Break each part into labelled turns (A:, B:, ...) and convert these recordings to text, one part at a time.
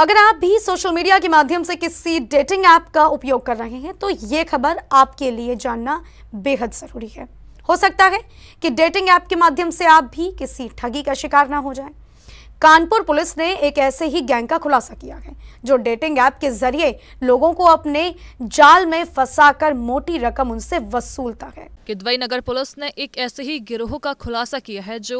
A: अगर आप भी सोशल मीडिया के माध्यम से किसी डेटिंग ऐप का उपयोग कर रहे हैं तो ये खबर आपके लिए जानना बेहद ज़रूरी है हो सकता है कि डेटिंग ऐप के माध्यम से आप भी किसी ठगी का शिकार ना हो जाए कानपुर पुलिस ने एक ऐसे ही गैंग का खुलासा किया है जो डेटिंग ऐप के जरिए लोगों को अपने जाल में फंसाकर
B: मोटी रकम उनसे वसूलता है दुबई नगर पुलिस ने एक ऐसे ही गिरोह का खुलासा किया है जो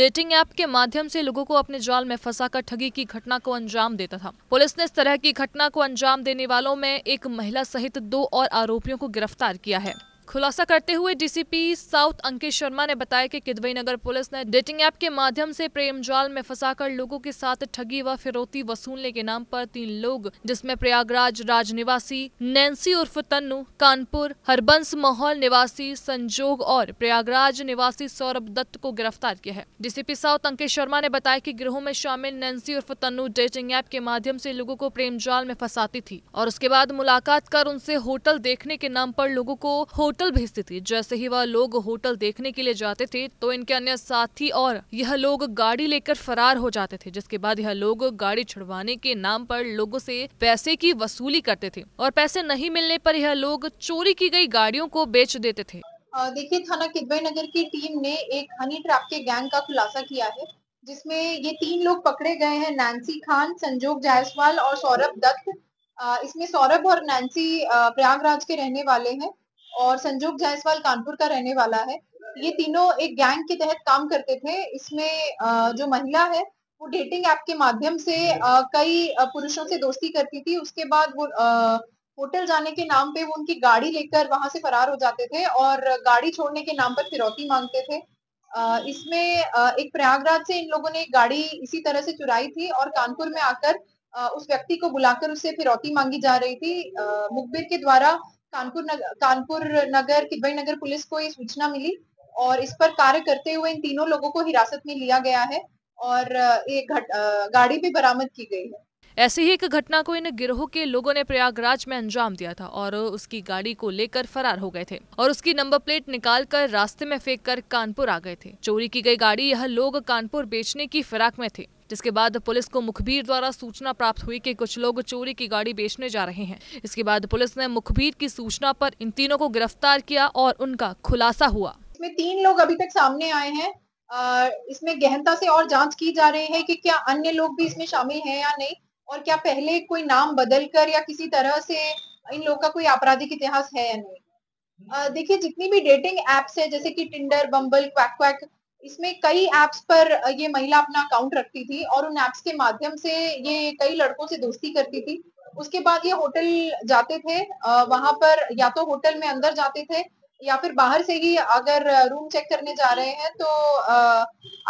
B: डेटिंग ऐप के माध्यम से लोगों को अपने जाल में फंसाकर ठगी की घटना को अंजाम देता था पुलिस ने इस तरह की घटना को अंजाम देने वालों में एक महिला सहित दो और आरोपियों को गिरफ्तार किया है खुलासा करते हुए डीसीपी साउथ अंकित शर्मा ने बताया कि किदवई नगर पुलिस ने डेटिंग ऐप के माध्यम से प्रेम जाल में फंसाकर लोगों के साथ ठगी व फिरौती वसूलने के नाम पर तीन लोग जिसमें प्रयागराज राज निवासी नैन्सी उर्फ तन्नू कानपुर हरबंस माहौल निवासी संजोग और प्रयागराज निवासी सौरभ दत्त को गिरफ्तार किया है डीसीपी साउथ अंकित शर्मा ने बताया की गृहों में शामिल नैन्सी उर्फ तन्नू डेटिंग ऐप के माध्यम से लोगों को प्रेम जाल में फंसाती थी और उसके बाद मुलाकात कर उनसे होटल देखने के नाम पर लोगों को होटल होटल भेजती थी जैसे ही वह लोग होटल देखने के लिए जाते थे तो इनके अन्य साथी और यह लोग गाड़ी लेकर फरार हो जाते थे जिसके बाद यह लोग गाड़ी छुड़वाने के नाम पर लोगों से पैसे की वसूली करते थे और पैसे नहीं मिलने पर यह लोग चोरी की गई गाड़ियों को बेच देते थे
A: देखिए थाना किदबई नगर की टीम ने एक हनी ट्रैप के गैंग का खुलासा किया है जिसमें ये तीन लोग पकड़े गए हैं नैन्सी खान संजोग जायसवाल और सौरभ दत्त इसमें सौरभ और नैन्सी प्रयागराज के रहने वाले हैं और संजोग जायसवाल कानपुर का रहने वाला है ये तीनों एक गैंग के तहत काम करते थे इसमें जो महिला है वो डेटिंग ऐप के माध्यम से कई पुरुषों से दोस्ती करती थी उसके बाद वो होटल जाने के नाम पे वो उनकी गाड़ी लेकर वहां से फरार हो जाते थे और गाड़ी छोड़ने के नाम पर फिरौती मांगते थे इसमें एक प्रयागराज से इन लोगों ने गाड़ी इसी तरह से चुराई थी और कानपुर में आकर उस व्यक्ति को बुलाकर उससे फिरौती मांगी जा रही थी मुखबिर के द्वारा कानपुर नगर कानपुर नगर किदवई नगर पुलिस को ये सूचना मिली और इस पर कार्य करते हुए इन तीनों लोगों को हिरासत में लिया गया है और एक गाड़ी भी बरामद की गई है
B: ऐसी ही एक घटना को इन गिरोह के लोगों ने प्रयागराज में अंजाम दिया था और उसकी गाड़ी को लेकर फरार हो गए थे और उसकी नंबर प्लेट निकाल कर रास्ते में फेंक कर कानपुर आ गए थे चोरी की गई गाड़ी यह लोग कानपुर बेचने की फिराक में थे जिसके बाद पुलिस को मुखबिर द्वारा सूचना प्राप्त हुई कि कुछ लोग चोरी की गाड़ी बेचने जा रहे हैं इसके बाद पुलिस ने मुखबिर की सूचना पर इन तीनों को गिरफ्तार किया और उनका खुलासा हुआ
A: इसमें तीन लोग अभी तक सामने आए हैं इसमें गहनता से और जांच की जा रही है कि क्या अन्य लोग भी इसमें शामिल है या नहीं और क्या पहले कोई नाम बदलकर या किसी तरह से इन लोग का कोई आपराधिक इतिहास है या नहीं देखिए जितनी भी डेटिंग एप्स है जैसे कि टिंडर बम्बल क्वैक क्वैक इसमें कई एप्स पर ये महिला अपना अकाउंट रखती थी और उन एप्स के माध्यम से ये कई लड़कों से दोस्ती करती थी उसके बाद ये होटल जाते थे वहां पर या तो होटल में अंदर जाते थे या फिर बाहर से ही अगर रूम चेक करने जा रहे हैं तो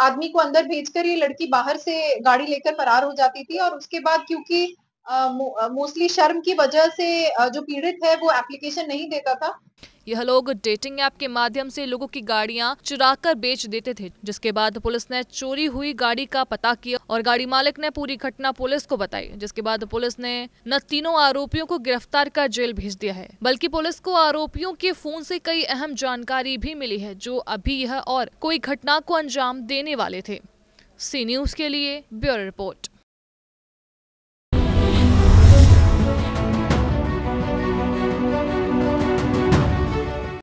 A: आदमी को अंदर भेजकर ये लड़की बाहर से गाड़ी लेकर फरार हो जाती थी और उसके बाद
B: क्योंकि मोस्टली शर्म की वजह से जो पीड़ित है वो एप्लीकेशन नहीं देता था यह लोग डेटिंग ऐप के माध्यम से लोगों की गाड़ियां चुरा कर बेच देते थे जिसके बाद पुलिस ने चोरी हुई गाड़ी का पता किया और गाड़ी मालिक ने पूरी घटना पुलिस को बताई जिसके बाद पुलिस ने न तीनों आरोपियों को गिरफ्तार कर जेल भेज दिया है बल्कि पुलिस को आरोपियों के फोन से कई अहम जानकारी भी मिली है जो अभी यह और कोई घटना को अंजाम देने वाले थे सी न्यूज के लिए ब्यूरो रिपोर्ट